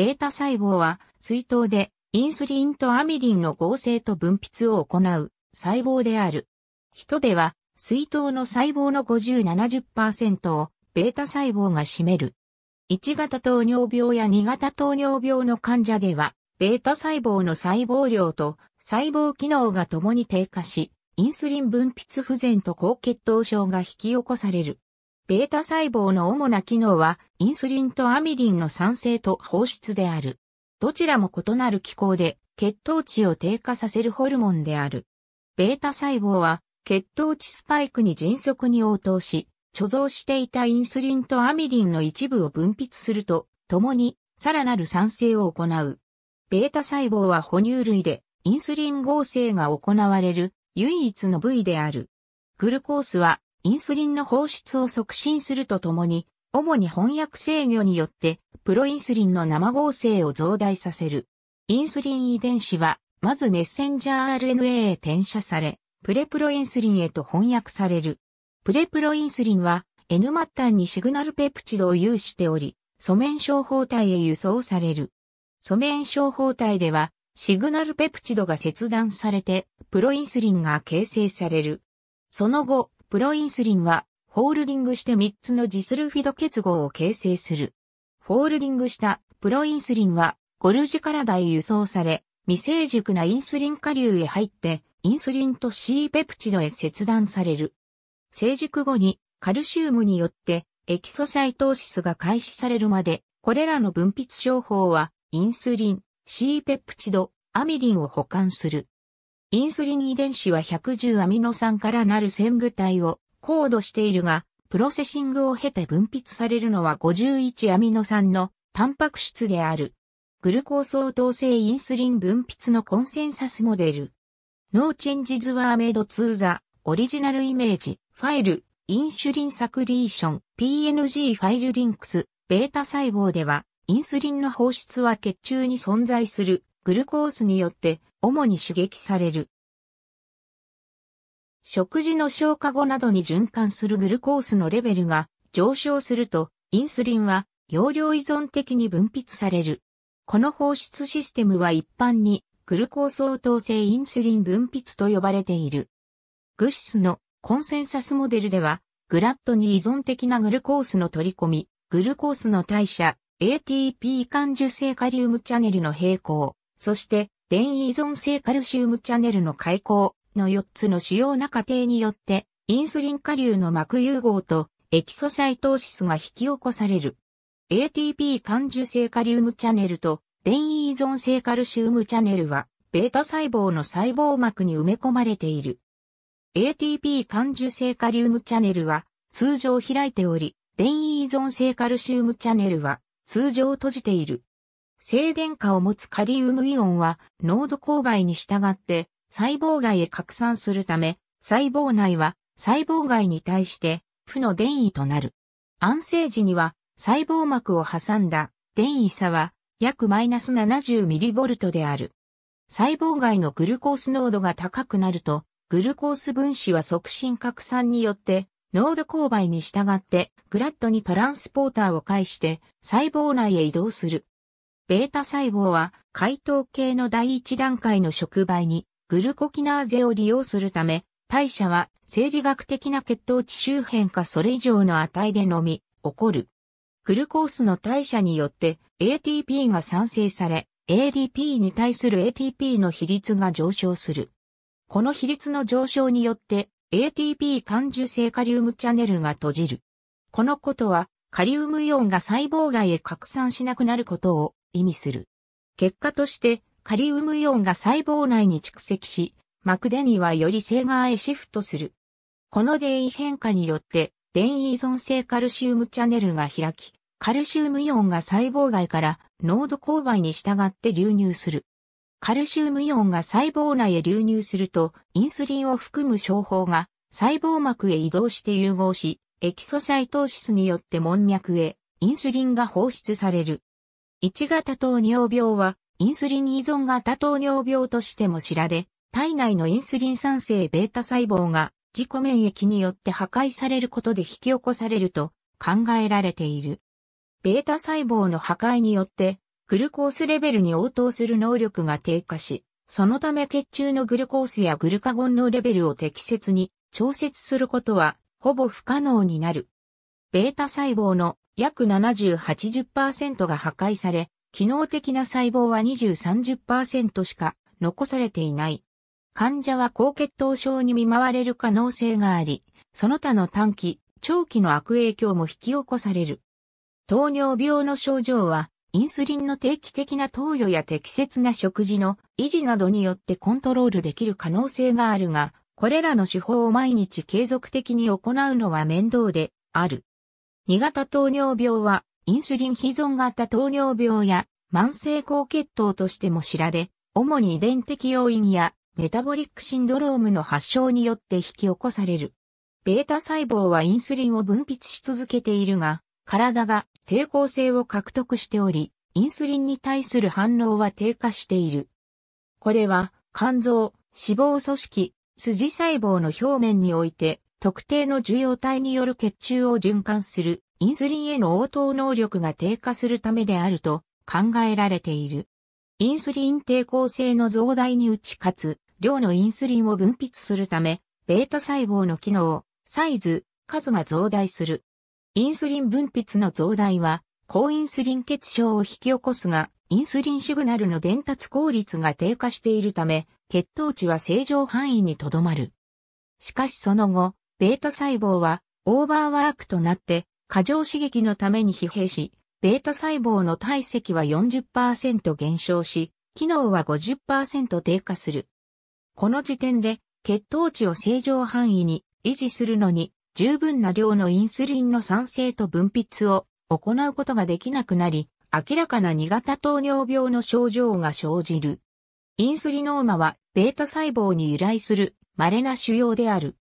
ベータ細胞は、水筒で、インスリンとアミリンの合成と分泌を行う細胞である。人では、水筒の細胞の50-70%をベータ細胞が占める。1型糖尿病や2型糖尿病の患者では、ベータ細胞の細胞量と細胞機能が共に低下し、インスリン分泌不全と高血糖症が引き起こされる。ベータ細胞の主な機能は、インスリンとアミリンの酸性と放出である。どちらも異なる機構で、血糖値を低下させるホルモンである。ベータ細胞は、血糖値スパイクに迅速に応答し、貯蔵していたインスリンとアミリンの一部を分泌すると、共に、さらなる酸性を行う。ベータ細胞は哺乳類で、インスリン合成が行われる、唯一の部位である。グルコースは、インスリンの放出を促進するとともに、主に翻訳制御によって、プロインスリンの生合成を増大させる。インスリン遺伝子は、まずメッセンジャー RNA へ転写され、プレプロインスリンへと翻訳される。プレプロインスリンは N 末端にシグナルペプチドを有しており、素面小胞体へ輸送される。素面小胞体では、シグナルペプチドが切断されて、プロインスリンが形成される。その後、プロインスリンは、ホールディングして3つのジスルフィド結合を形成する。ホールディングしたプロインスリンは、ゴルジラダへ輸送され、未成熟なインスリン下流へ入って、インスリンと C ペプチドへ切断される。成熟後にカルシウムによってエキソサイトーシスが開始されるまで、これらの分泌商法はインスリン、C ペプチド、アミリンを保管する。インスリン遺伝子は110アミノ酸からなる線具体を高度しているが、プロセシングを経て分泌されるのは51アミノ酸のタンパク質である。グルコース応答性インスリン分泌のコンセンサスモデル。ノーチェンジズワーメイドツーザ、オリジナルイメージ、ファイル、インシュリンサクリーション、PNG ファイルリンクス、ベータ細胞では、インスリンの放出は血中に存在するグルコースによって主に刺激される。食事の消化後などに循環するグルコースのレベルが上昇すると、インスリンは容量依存的に分泌される。この放出システムは一般にグルコース応答性インスリン分泌と呼ばれている。グシスのコンセンサスモデルでは、グラットに依存的なグルコースの取り込み、グルコースの代謝、ATP 間受精カリウムチャネルの並行、そして電依存性カルシウムチャネルの開口の4つの主要な過程によって、インスリン下流の膜融合とエキソサイトーシスが引き起こされる。ATP 感受性カリウムチャネルと電依存性カルシウムチャネルは、ベータ細胞の細胞膜に埋め込まれている。ATP 感受性カリウムチャネルは、通常開いており、電依存性カルシウムチャネルは、通常閉じている。静電荷を持つカリウムイオンは濃度勾配に従って細胞外へ拡散するため、細胞内は細胞外に対して負の電位となる。安静時には細胞膜を挟んだ電位差は約マイナス 70mV である。細胞外のグルコース濃度が高くなると、グルコース分子は促進拡散によって濃度勾配に従ってグラッドにトランスポーターを介して細胞内へ移動する。ベータ細胞は解糖系の第一段階の触媒にグルコキナーゼを利用するため、代謝は生理学的な血糖値周辺かそれ以上の値でのみ起こる。グルコースの代謝によって ATP が産生され、ADP に対する ATP の比率が上昇する。この比率の上昇によって ATP 感受性カリウムチャネルが閉じる。このことはカリウムイオンが細胞外へ拡散しなくなることを意味する。結果として、カリウムイオンが細胞内に蓄積し、膜デニはより正側へシフトする。この電位変化によって、電位依存性カルシウムチャネルが開き、カルシウムイオンが細胞外から濃度勾配に従って流入する。カルシウムイオンが細胞内へ流入すると、インスリンを含む症法が細胞膜へ移動して融合し、エキソサイトーシスによって門脈へインスリンが放出される。1型糖尿病は、インスリン依存型糖尿病としても知られ、体内のインスリン酸性 β 細胞が自己免疫によって破壊されることで引き起こされると考えられている。β 細胞の破壊によって、グルコースレベルに応答する能力が低下し、そのため血中のグルコースやグルカゴンのレベルを適切に調節することは、ほぼ不可能になる。β 細胞の約70-80%が破壊され、機能的な細胞は20-30%しか残されていない。患者は高血糖症に見舞われる可能性があり、その他の短期、長期の悪影響も引き起こされる。糖尿病の症状は、インスリンの定期的な投与や適切な食事の維持などによってコントロールできる可能性があるが、これらの手法を毎日継続的に行うのは面倒である。2型糖尿病は、インスリン依存型糖尿病や、慢性高血糖としても知られ、主に遺伝的要因や、メタボリックシンドロームの発症によって引き起こされる。ベータ細胞はインスリンを分泌し続けているが、体が抵抗性を獲得しており、インスリンに対する反応は低下している。これは、肝臓、脂肪組織、筋細胞の表面において特定の受容体による血中を循環するインスリンへの応答能力が低下するためであると考えられている。インスリン抵抗性の増大に打ち勝つ、量のインスリンを分泌するため、ベータ細胞の機能、サイズ、数が増大する。インスリン分泌の増大は、高インスリン血症を引き起こすが、インスリンシグナルの伝達効率が低下しているため、血糖値は正常範囲にとどまる。しかしその後、ベータ細胞はオーバーワークとなって過剰刺激のために疲弊し、ベータ細胞の体積は40%減少し、機能は50%低下する。この時点で血糖値を正常範囲に維持するのに十分な量のインスリンの酸性と分泌を行うことができなくなり、明らかな2型糖尿病の症状が生じる。インスリノーマはベータ細胞に由来する稀な腫瘍である。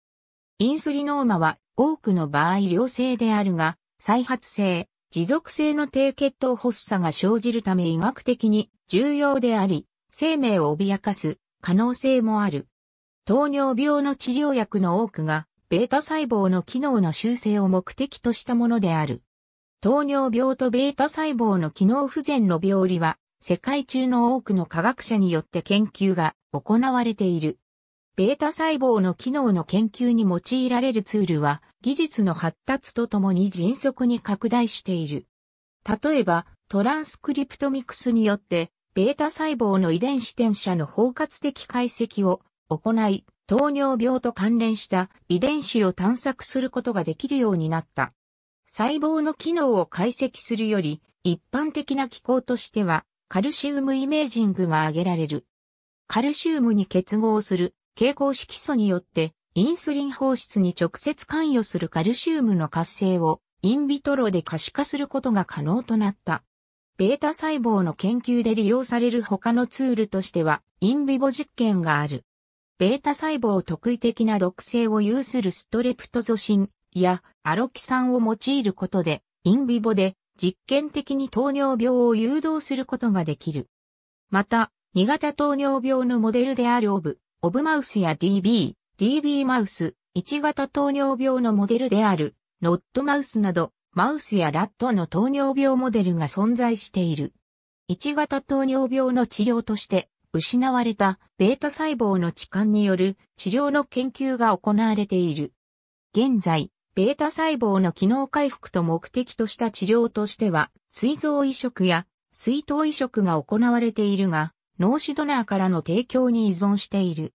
インスリノーマは多くの場合良性であるが、再発性、持続性の低血糖発作が生じるため医学的に重要であり、生命を脅かす可能性もある。糖尿病の治療薬の多くが、ベータ細胞の機能の修正を目的としたものである。糖尿病とベータ細胞の機能不全の病理は、世界中の多くの科学者によって研究が行われている。ベータ細胞の機能の研究に用いられるツールは、技術の発達とともに迅速に拡大している。例えば、トランスクリプトミクスによって、ベータ細胞の遺伝子転写の包括的解析を行い、糖尿病と関連した遺伝子を探索することができるようになった。細胞の機能を解析するより、一般的な機構としては、カルシウムイメージングが挙げられる。カルシウムに結合する蛍光色素によってインスリン放出に直接関与するカルシウムの活性をインビトロで可視化することが可能となった。ベータ細胞の研究で利用される他のツールとしては、インビボ実験がある。ベータ細胞特異的な毒性を有するストレプトゾシンやアロキ酸を用いることで、インビボで実験的に糖尿病を誘導することができる。また、新型糖尿病のモデルであるオブ、オブマウスや DB、DB マウス、1型糖尿病のモデルである、ノットマウスなど、マウスやラットの糖尿病モデルが存在している。1型糖尿病の治療として、失われたベータ細胞の置換による治療の研究が行われている。現在、ベータ細胞の機能回復と目的とした治療としては、膵臓移植や膵頭移植が行われているが、脳死ドナーからの提供に依存している。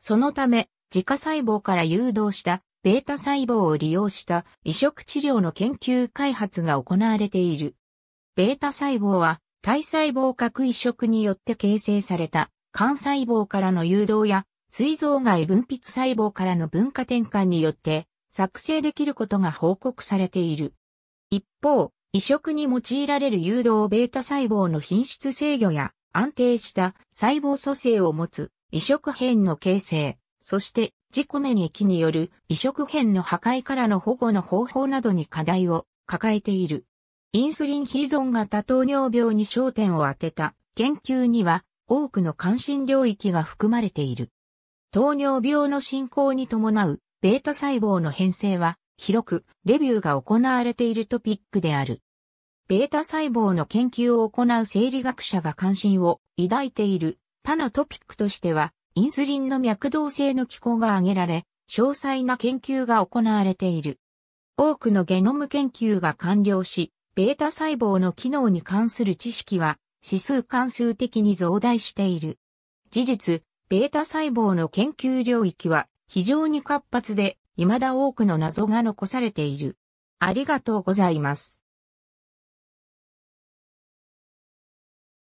そのため、自家細胞から誘導したベータ細胞を利用した移植治療の研究開発が行われている。ベータ細胞は体細胞核移植によって形成された肝細胞からの誘導や膵臓外分泌細胞からの文化転換によって作成できることが報告されている。一方、移植に用いられる誘導ベータ細胞の品質制御や安定した細胞組成を持つ移植片の形成、そして自己免疫による移植片の破壊からの保護の方法などに課題を抱えている。インスリン非存型糖尿病に焦点を当てた研究には多くの関心領域が含まれている。糖尿病の進行に伴うベータ細胞の変性は広くレビューが行われているトピックである。ベータ細胞の研究を行う生理学者が関心を抱いている他のトピックとしては、インスリンの脈動性の機構が挙げられ、詳細な研究が行われている。多くのゲノム研究が完了し、ベータ細胞の機能に関する知識は指数関数的に増大している。事実、ベータ細胞の研究領域は非常に活発で、未だ多くの謎が残されている。ありがとうございます。